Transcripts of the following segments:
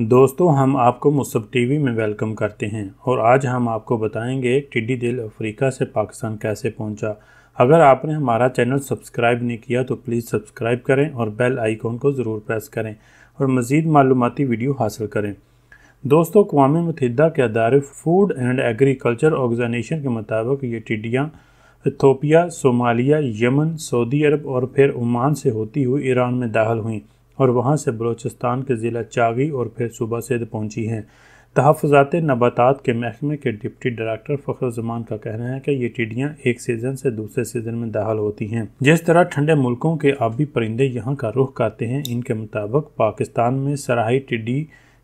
दोस्तों हम आपको मुसब टीवी में वेलकम करते हैं और आज हम आपको बताएंगे टिड्डी दिल अफ्रीका से पाकिस्तान कैसे पहुंचा अगर आपने हमारा चैनल सब्सक्राइब नहीं किया तो प्लीज़ सब्सक्राइब करें और बेल आइकॉन को ज़रूर प्रेस करें और मज़ीद मालूमती वीडियो हासिल करें दोस्तों अवा मतहदा के अदारे फूड एंड एग्रीकल्चर ऑर्गेनाइजेशन के मुताबिक ये टिड्डियाँ Ethiopia Somalia Yemen Saudi Arab और फिर ओमान से होती हुई ईरान में दाखिल हुई और वहाँ से बलूचिस्तान के ज़िला चागी और फिर सुबह सिद्ध पहुँची हैं तहफ़ात नबातात के महकमे के डिप्टी डायरेक्टर जमान का कहना है कि ये टिड्डियाँ एक सीज़न से दूसरे सीज़न में दाखिल होती हैं जिस तरह ठंडे मुल्कों के आबी परिंदे यहाँ का रुख करते हैं इनके मुताबिक पाकिस्तान में सराही टिड्डी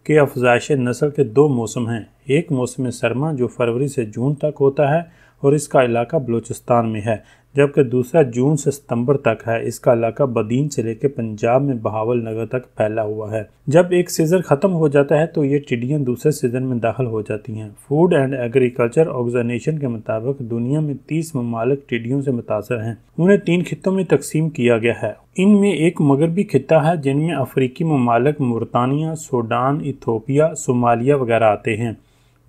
के अफजाइश नस्ल के दो मौसम हैं एक मौसम सरमा जो फरवरी से जून तक होता है और इसका इलाका बलूचिस्तान में है जबकि दूसरा जून से सितंबर तक है इसका इलाका बदीन से लेकर पंजाब में बहावल नगर तक फैला हुआ है जब एक सीज़न ख़त्म हो जाता है तो ये टिड्डियाँ दूसरे सीज़न में दाखिल हो जाती हैं फूड एंड एग्रीकल्चर ऑर्गेनाइजेशन के मुताबिक दुनिया में तीस ममालिक टिड्डियों से मुतासर हैं उन्हें तीन खितों में तकसीम किया गया है इनमें एक मगरबी खिता है जिनमें अफ्रीकी ममालक मुरतानिया सूडान इथोपिया सोमालिया वगैरह आते हैं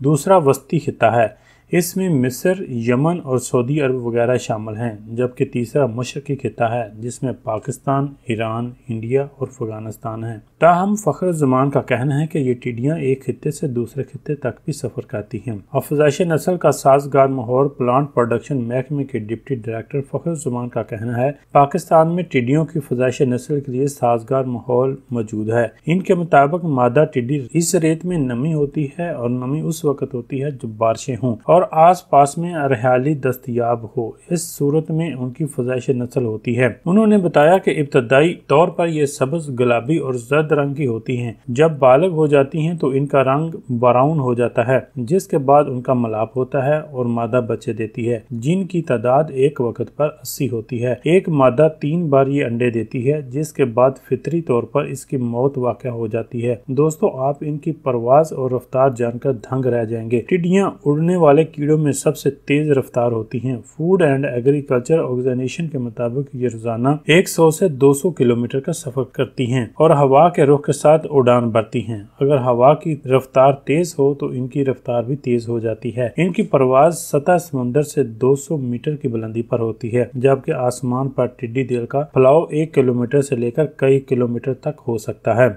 दूसरा वस्ती खिता है इसमें मिस्र यमन और सऊदी अरब वगैरह शामिल हैं जबकि तीसरा मशरकी खिता है जिसमें पाकिस्तान ईरान इंडिया और अफगानिस्तान हैं ताहम फ़खर जमान का कहना है कि ये टिडियाँ एक खत्े से दूसरे खत्े तक भी सफ़र करती हैं अफजाइश नस्ल का साजगार माहौर प्लांट प्रोडक्शन महकमे के डिप्टी डायरेक्टर फ़खर जमान का कहना है पाकिस्तान में टिडियों की फजाइश नस्ल के लिए साजगार माहौल मौजूद है इनके मुताबिक मादा टिड्डी इस रेत में नमी होती है और नमी उस वक्त होती है जब बारिशें हों और और पास में हरियाली दस्तियाब हो इस सूरत में उनकी फजाइश नस्ल होती है उन्होंने बताया कि इब्तदाई तौर पर यह सब्ज गुलाबी और जर्द रंग की होती हैं जब बालग हो जाती हैं तो इनका रंग ब्राउन हो जाता है जिसके बाद उनका मलाप होता है और मादा बच्चे देती है जिनकी तादाद एक वक्त पर अस्सी होती है एक मादा तीन बार ये अंडे देती है जिसके बाद फितरी तौर पर इसकी मौत वाक़ हो जाती है दोस्तों आप इनकी परवाज और रफ्तार जानकर दंग रह जाएंगे टिड्डियाँ उड़ने वाले कीड़ों में सबसे तेज रफ्तार होती हैं। फूड एंड एग्रीकल्चर ऑर्गेनाइजेशन के मुताबिक ये रोजाना 100 से 200 किलोमीटर का सफर करती हैं और हवा के रुख के साथ उड़ान भरती हैं। अगर हवा की रफ्तार तेज हो तो इनकी रफ्तार भी तेज हो जाती है इनकी परवाज सतह समुन्दर से दो मीटर की बुलंदी पर होती है जबकि आसमान पर टिड्डी दिल का फैलाव एक किलोमीटर से लेकर कई किलोमीटर तक हो सकता है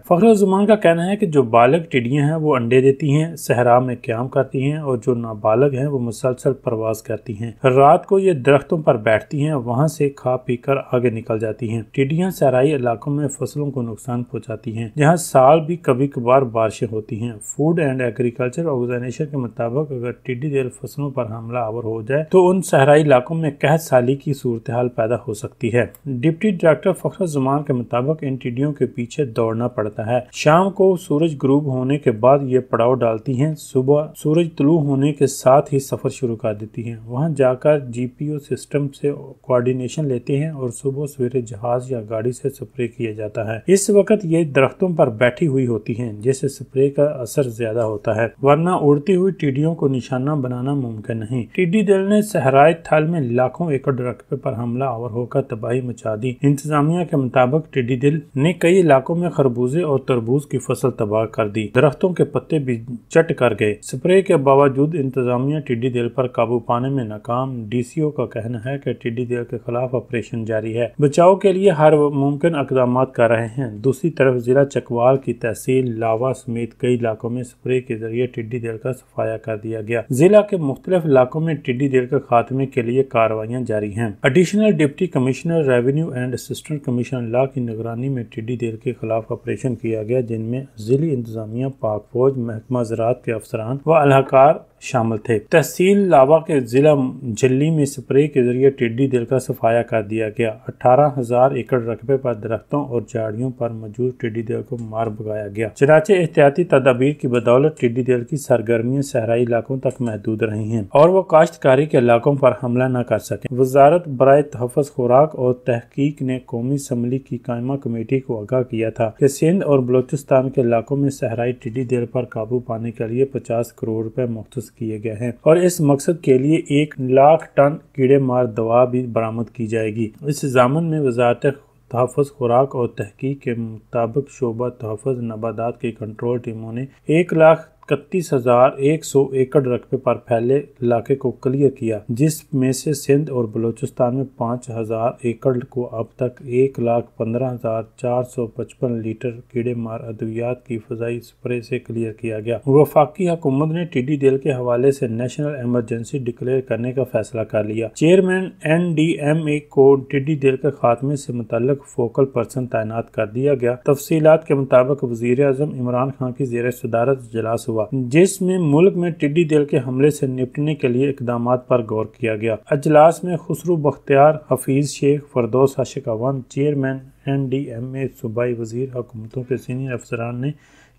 जुमान का कहना है कि जो बालक टिड्डियां हैं वो अंडे देती हैं सहरा में क्याम करती हैं और जो नाबालग हैं वो मुसलसल प्रवास करती हैं रात को ये दरख्तों पर बैठती हैं वहाँ से खा पी कर आगे निकल जाती हैं टिड्डियाँ सराई इलाकों में फसलों को नुकसान पहुँचाती हैं जहाँ साल भी कभी कभार बारिशें होती हैं फूड एंड एग्रीकल्चर ऑर्गेनाइजेशन के मुताबिक अगर टिड्डी दल फसलों पर हमला आवर हो जाए तो उन सहराई इलाकों में कहत साली की सूरत हाल पैदा हो सकती है डिप्टी डायरेक्टर फख्र जुमान के मुताबिक इन टिड्डियों के पीछे दौड़ना पड़ता है शाम को सूरज ग्रूब होने के बाद ये पड़ाव डालती हैं सुबह सूरज तुलू होने के साथ ही सफ़र शुरू कर देती हैं वहाँ जाकर जी सिस्टम से कोऑर्डिनेशन लेते हैं और सुबह सवेरे जहाज़ या गाड़ी से स्प्रे किया जाता है इस वक्त ये दरख्तों पर बैठी हुई होती हैं जिससे स्प्रे का असर ज़्यादा होता है वरना उड़ती हुई टिड्डियों को निशाना बनाना मुमकिन नहीं टिड्डी दल ने सहराय थल में लाखों एकड़ दरख्त पर हमला और होकर तबाही मचा दी इंतजामिया के मुताबिक टिड्डी दिल ने कई इलाकों में खरबूजे और तरबूज की फसल तबाह कर दी दरख्तों के पत्ते भी चट कर गए स्प्रे के बावजूद इंतजामिया दुनिया टिड्डी दल पर काबू पाने में नाकाम डीसीओ का कहना है कि टिड्डी दल के खिलाफ ऑपरेशन जारी है बचाव के लिए हर मुमकिन इकदाम कर रहे हैं दूसरी तरफ जिला चकवाल की तहसील लावा समेत कई इलाकों में स्प्रे के जरिए टिड्डी दल का सफाया कर दिया गया जिला के मुख्तलिफ इलाकों में टिड्डी दल के खात्मे के लिए कार्रवाइयाँ जारी है additional deputy commissioner revenue and assistant commissioner ला की निगरानी में टिड्डी दल के खिलाफ ऑपरेशन किया गया जिनमें जिली इंतजामिया पाक फौज महकमा ज़रात के अफसरान व अलाकार शामिल थे तहसील लावा के ज़िला झिल्ली में स्प्रे के जरिए टिड्डी दिल का सफाया कर दिया गया अठारह हजार एकड़ रकबे पर दरख्तों और झाड़ियों पर मौजूद टिड्डी दिल को मार भगाया गया चनाचे एहतियाती तदाबीर की बदौलत टिड्डी दिल की सरगर्मियाँ सहराई इलाकों तक महदूद रही हैं और वो काश्तकारी के इलाकों पर हमला न कर सके वजारत बरए तहफ़ खुराक और तहकीक ने कौमी असम्बली की कायमा कमेटी को आगाह किया था कि सिंध और बलोचिस्तान के इलाकों में सहराई टिड्डी दिल पर काबू पाने के लिए पचास करोड़ रुपए मुख्त किए गए हैं और इस मकसद के लिए एक लाख टन कीड़े मार दवा भी बरामद की जाएगी इस जामन में वजारत तहफ़ खुराक और तहकीक के मुताबिक शोबा तहफ़ नबादात की कंट्रोल टीमों ने एक लाख इकतीस हजार एक सौ एकड़ रकबे पर फैले इलाके को क्लियर किया जिसमें से सिंध और बलूचिस्तान में पाँच हजार एकड़ को अब तक एक लाख पंद्रह हजार चार सौ पचपन लीटर कीड़े मार अद्वियात की फजाई स्प्रे से क्लियर किया गया वफाकी हुकूमत ने टीडी दिल के हवाले से नेशनल एमरजेंसी डिक्लेयर करने का फैसला कर लिया chairman N D M A को टिड्डी दिल के खात्मे से मुतल फोकल पर्सन तैनात कर दिया गया तफसीत के मुताबिक वजीर अजम इमरान खान की जेर सदारत इजलास हुआ हुआ जिसमें मुल्क में टिड्डी दल के हमले से निपटने के लिए इकदाम पर गौर किया गया अजलास में Khusro Bakhtiar Hafeez Sheikh Firdous Ashiq Awan chairman N D M A सूबाई वजीर हुकूमतों के सीनियर अफसरान ने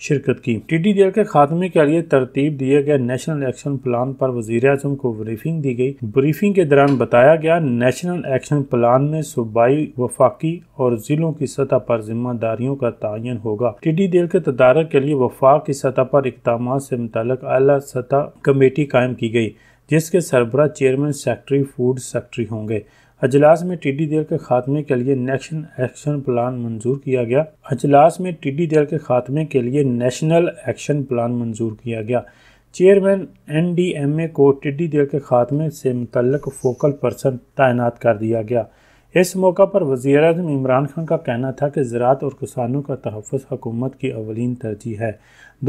शिरकत की टी टी डी एल के खात्मे के लिए तरतीब दिए गए नेशनल एक्शन प्लान पर वजीर अजम को ब्रीफिंग दी गई ब्रीफिंग के दौरान बताया गया नेशनल एक्शन प्लान में सूबाई वफाकी और जिलों की सतह पर जिम्मेदारियों का तयन होगा टी डी डी एल के तदारक के लिए वफाक की सतह पर इकदाम से मुतक अला सतह कमेटी कायम की गई जिसके सरबरा चेयरमैन सेक्रेटरी फूड सेक्रेटरी होंगे अजलास में टिड्डी दल के खात्मे के लिए नेशनल एक्शन प्लान मंजूर किया गया अजलास में टिड्डी दल के खात्मे के लिए नेशनल एक्शन प्लान मंजूर किया गया chairman N D M A को टिड्डी दल के खात्मे से मुतलक फोकल पर्सन तैनात कर दिया गया इस मौका पर वजी अजम इमरान खान का कहना था कि ज़रात और किसानों का तहफ़ हकूमत की अवलिन तरजीह है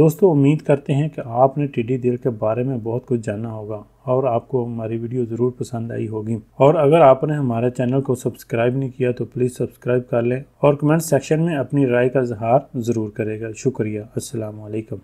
दोस्तों उम्मीद करते हैं कि आपने टिड्डी दल के बारे में बहुत कुछ जाना होगा और आपको हमारी वीडियो ज़रूर पसंद आई होगी और अगर आपने हमारे चैनल को सब्सक्राइब नहीं किया तो प्लीज़ सब्सक्राइब कर लें और कमेंट सेक्शन में अपनी राय का इजहार ज़रूर करेगा शुक्रिया असलकम